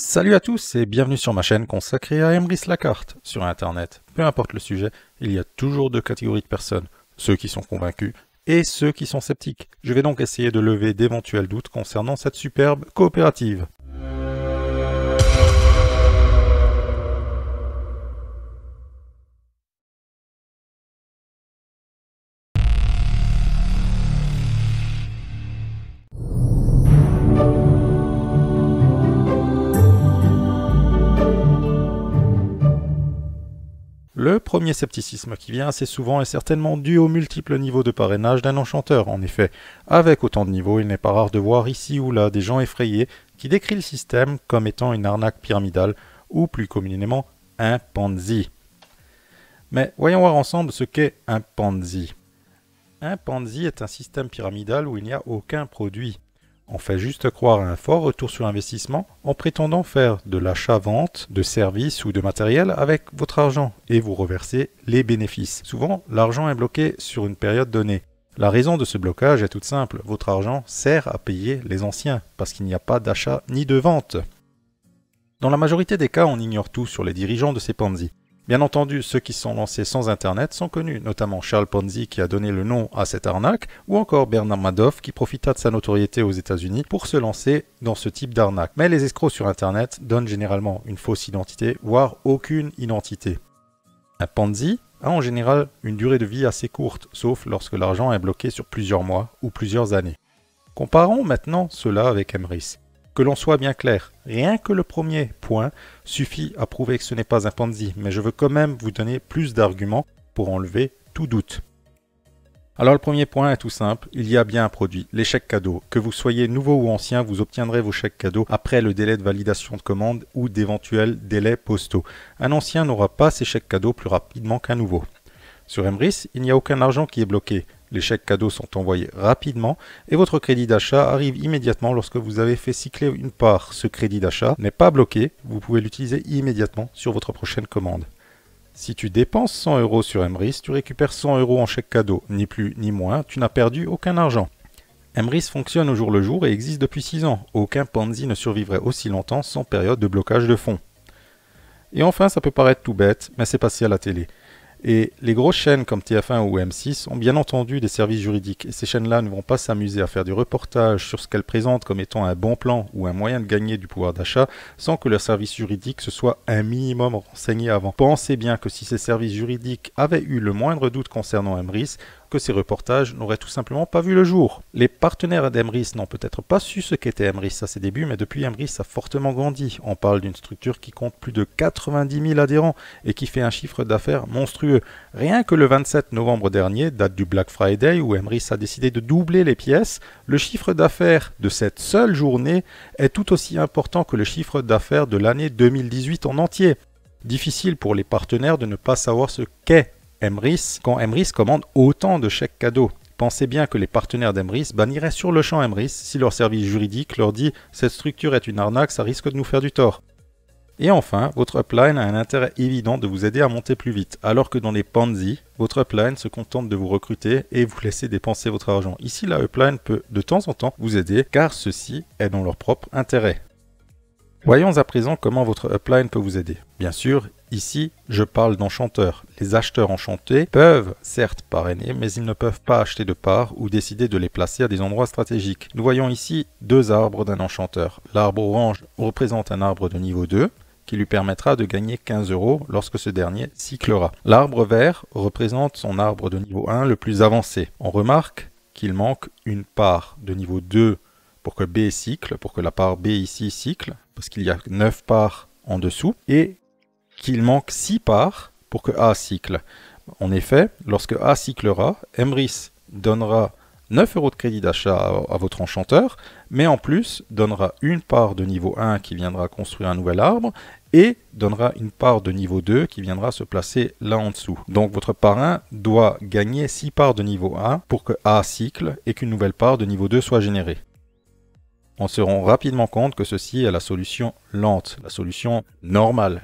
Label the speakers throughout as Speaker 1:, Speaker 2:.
Speaker 1: Salut à tous et bienvenue sur ma chaîne consacrée à Emrys Carte sur internet. Peu importe le sujet, il y a toujours deux catégories de personnes, ceux qui sont convaincus et ceux qui sont sceptiques. Je vais donc essayer de lever d'éventuels doutes concernant cette superbe coopérative. Le premier scepticisme qui vient assez souvent est certainement dû aux multiples niveaux de parrainage d'un enchanteur. En effet, avec autant de niveaux, il n'est pas rare de voir ici ou là des gens effrayés qui décrivent le système comme étant une arnaque pyramidale ou plus communément un pansy. Mais voyons voir ensemble ce qu'est un pansy. Un pansy est un système pyramidal où il n'y a aucun produit. On fait juste croire à un fort retour sur investissement en prétendant faire de l'achat-vente de services ou de matériel avec votre argent et vous reverser les bénéfices. Souvent, l'argent est bloqué sur une période donnée. La raison de ce blocage est toute simple, votre argent sert à payer les anciens parce qu'il n'y a pas d'achat ni de vente. Dans la majorité des cas, on ignore tout sur les dirigeants de ces Ponzi. Bien entendu, ceux qui sont lancés sans Internet sont connus, notamment Charles Ponzi qui a donné le nom à cette arnaque, ou encore Bernard Madoff qui profita de sa notoriété aux États-Unis pour se lancer dans ce type d'arnaque. Mais les escrocs sur Internet donnent généralement une fausse identité, voire aucune identité. Un Ponzi a en général une durée de vie assez courte, sauf lorsque l'argent est bloqué sur plusieurs mois ou plusieurs années. Comparons maintenant cela avec Emrys. Que l'on soit bien clair, rien que le premier point suffit à prouver que ce n'est pas un Ponzi, mais je veux quand même vous donner plus d'arguments pour enlever tout doute. Alors le premier point est tout simple, il y a bien un produit, les chèques cadeaux. Que vous soyez nouveau ou ancien, vous obtiendrez vos chèques cadeaux après le délai de validation de commande ou d'éventuels délais postaux. Un ancien n'aura pas ses chèques cadeaux plus rapidement qu'un nouveau. Sur Emrys, il n'y a aucun argent qui est bloqué. Les chèques cadeaux sont envoyés rapidement et votre crédit d'achat arrive immédiatement lorsque vous avez fait cycler une part. Ce crédit d'achat n'est pas bloqué, vous pouvez l'utiliser immédiatement sur votre prochaine commande. Si tu dépenses 100 euros sur Emrys, tu récupères 100 euros en chèque cadeau, ni plus ni moins, tu n'as perdu aucun argent. Emrys fonctionne au jour le jour et existe depuis 6 ans. Aucun Ponzi ne survivrait aussi longtemps sans période de blocage de fonds. Et enfin, ça peut paraître tout bête, mais c'est passé à la télé. Et les grosses chaînes comme TF1 ou M6 ont bien entendu des services juridiques, et ces chaînes-là ne vont pas s'amuser à faire du reportage sur ce qu'elles présentent comme étant un bon plan ou un moyen de gagner du pouvoir d'achat sans que leurs services juridiques se soient un minimum renseignés avant. Pensez bien que si ces services juridiques avaient eu le moindre doute concernant MRIS, que ces reportages n'auraient tout simplement pas vu le jour. Les partenaires d'Emrys n'ont peut-être pas su ce qu'était Emrys à ses débuts, mais depuis Emrys a fortement grandi. On parle d'une structure qui compte plus de 90 000 adhérents et qui fait un chiffre d'affaires monstrueux. Rien que le 27 novembre dernier, date du Black Friday où Emrys a décidé de doubler les pièces, le chiffre d'affaires de cette seule journée est tout aussi important que le chiffre d'affaires de l'année 2018 en entier. Difficile pour les partenaires de ne pas savoir ce qu'est Emris, quand Emrys commande autant de chèques cadeaux. Pensez bien que les partenaires d'Emrys banniraient sur le champ Emrys si leur service juridique leur dit cette structure est une arnaque, ça risque de nous faire du tort. Et enfin, votre upline a un intérêt évident de vous aider à monter plus vite, alors que dans les Ponzi, votre upline se contente de vous recruter et vous laisser dépenser votre argent. Ici, la upline peut de temps en temps vous aider car ceci est dans leur propre intérêt. Voyons à présent comment votre upline peut vous aider. Bien sûr, ici, je parle d'enchanteurs. Les acheteurs enchantés peuvent, certes, parrainer, mais ils ne peuvent pas acheter de parts ou décider de les placer à des endroits stratégiques. Nous voyons ici deux arbres d'un enchanteur. L'arbre orange représente un arbre de niveau 2, qui lui permettra de gagner 15 euros lorsque ce dernier cyclera. L'arbre vert représente son arbre de niveau 1 le plus avancé. On remarque qu'il manque une part de niveau 2 pour que B cycle, pour que la part B ici cycle, parce qu'il y a 9 parts en dessous, et qu'il manque 6 parts pour que A cycle. En effet, lorsque A cyclera, Emrys donnera 9 euros de crédit d'achat à, votre enchanteur, mais en plus donnera une part de niveau 1 qui viendra construire un nouvel arbre, et donnera une part de niveau 2 qui viendra se placer là en dessous. Donc votre parrain doit gagner 6 parts de niveau 1 pour que A cycle et qu'une nouvelle part de niveau 2 soit générée on se rend rapidement compte que ceci est la solution lente, la solution normale.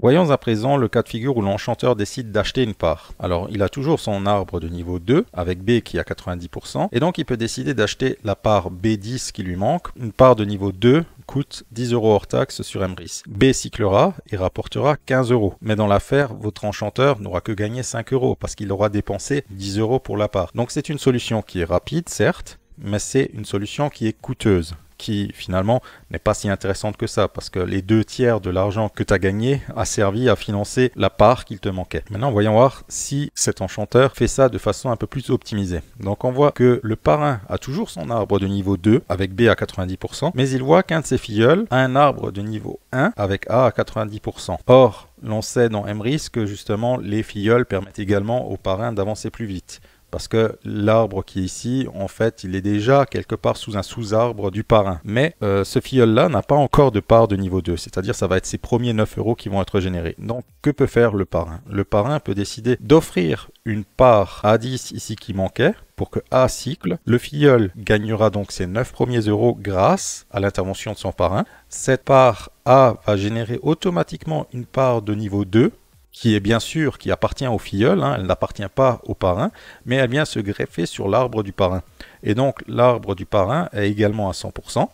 Speaker 1: Voyons à présent le cas de figure où l'enchanteur décide d'acheter une part. Alors il a toujours son arbre de niveau 2 avec B qui a 90% et donc il peut décider d'acheter la part B10 qui lui manque. Une part de niveau 2 coûte 10 euros hors taxe sur Emrys. B cyclera et rapportera 15 euros. Mais dans l'affaire, votre enchanteur n'aura que gagné 5 euros parce qu'il aura dépensé 10 euros pour la part. Donc c'est une solution qui est rapide certes, mais c'est une solution qui est coûteuse qui finalement n'est pas si intéressante que ça, parce que les deux tiers de l'argent que tu as gagné a servi à financer la part qu'il te manquait. Maintenant, voyons voir si cet enchanteur fait ça de façon un peu plus optimisée. Donc on voit que le parrain a toujours son arbre de niveau 2 avec B à 90%, mais il voit qu'un de ses filleuls a un arbre de niveau 1 avec A à 90%. Or, l'on sait dans MRIS que justement les filleuls permettent également aux parrains d'avancer plus vite. Parce que l'arbre qui est ici, en fait, il est déjà quelque part sous un sous-arbre du parrain. Mais euh, ce filleul-là n'a pas encore de part de niveau 2, c'est-à-dire ça va être ses premiers 9 euros qui vont être générés. Donc, que peut faire le parrain Le parrain peut décider d'offrir une part à 10 ici qui manquait pour que A cycle. Le filleul gagnera donc ses 9 premiers euros grâce à l'intervention de son parrain. Cette part A va générer automatiquement une part de niveau 2 qui est bien sûr, qui appartient au filleul, hein, elle n'appartient pas au parrain, mais elle vient se greffer sur l'arbre du parrain. Et donc l'arbre du parrain est également à 100%,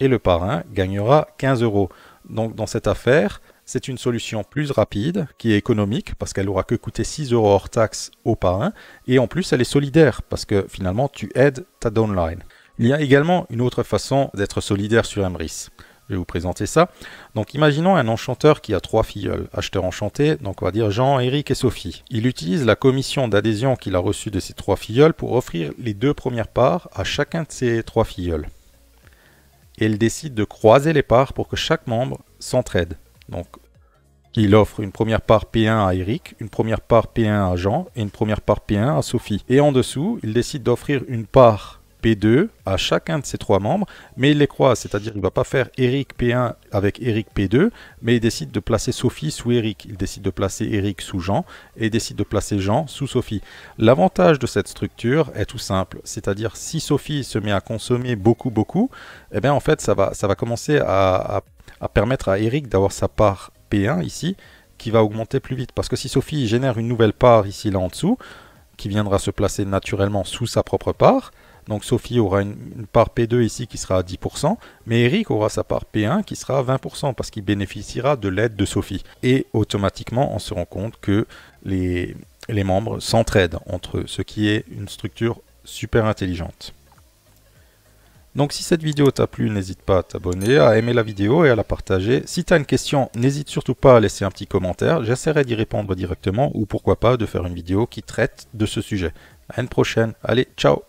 Speaker 1: et le parrain gagnera 15 euros. Donc dans cette affaire, c'est une solution plus rapide, qui est économique, parce qu'elle aura que coûté 6 euros hors taxe au parrain, et en plus elle est solidaire, parce que finalement tu aides ta downline. Il y a également une autre façon d'être solidaire sur Emrys vous présenter ça. Donc imaginons un enchanteur qui a trois filleuls, acheteurs enchanté. donc on va dire Jean, Eric et Sophie. Il utilise la commission d'adhésion qu'il a reçue de ses trois filleuls pour offrir les deux premières parts à chacun de ses trois filleuls. Et il décide de croiser les parts pour que chaque membre s'entraide. Donc il offre une première part P1 à Eric, une première part P1 à Jean et une première part P1 à Sophie. Et en dessous, il décide d'offrir une part P2 à chacun de ses trois membres, mais il les croise, c'est-à-dire il ne va pas faire Eric P1 avec Eric P2, mais il décide de placer Sophie sous Eric, il décide de placer Eric sous Jean, et il décide de placer Jean sous Sophie. L'avantage de cette structure est tout simple, c'est-à-dire si Sophie se met à consommer beaucoup, beaucoup, eh bien en fait ça va, ça va commencer à, à permettre à Eric d'avoir sa part P1 ici, qui va augmenter plus vite, parce que si Sophie génère une nouvelle part ici là en dessous, qui viendra se placer naturellement sous sa propre part, donc Sophie aura une, part P2 ici qui sera à 10%, mais Eric aura sa part P1 qui sera à 20% parce qu'il bénéficiera de l'aide de Sophie. Et automatiquement, on se rend compte que les, membres s'entraident entre eux, ce qui est une structure super intelligente. Donc si cette vidéo t'a plu, n'hésite pas à t'abonner, à aimer la vidéo et à la partager. Si tu as une question, n'hésite surtout pas à laisser un petit commentaire, j'essaierai d'y répondre directement ou pourquoi pas de faire une vidéo qui traite de ce sujet. À une prochaine, allez, ciao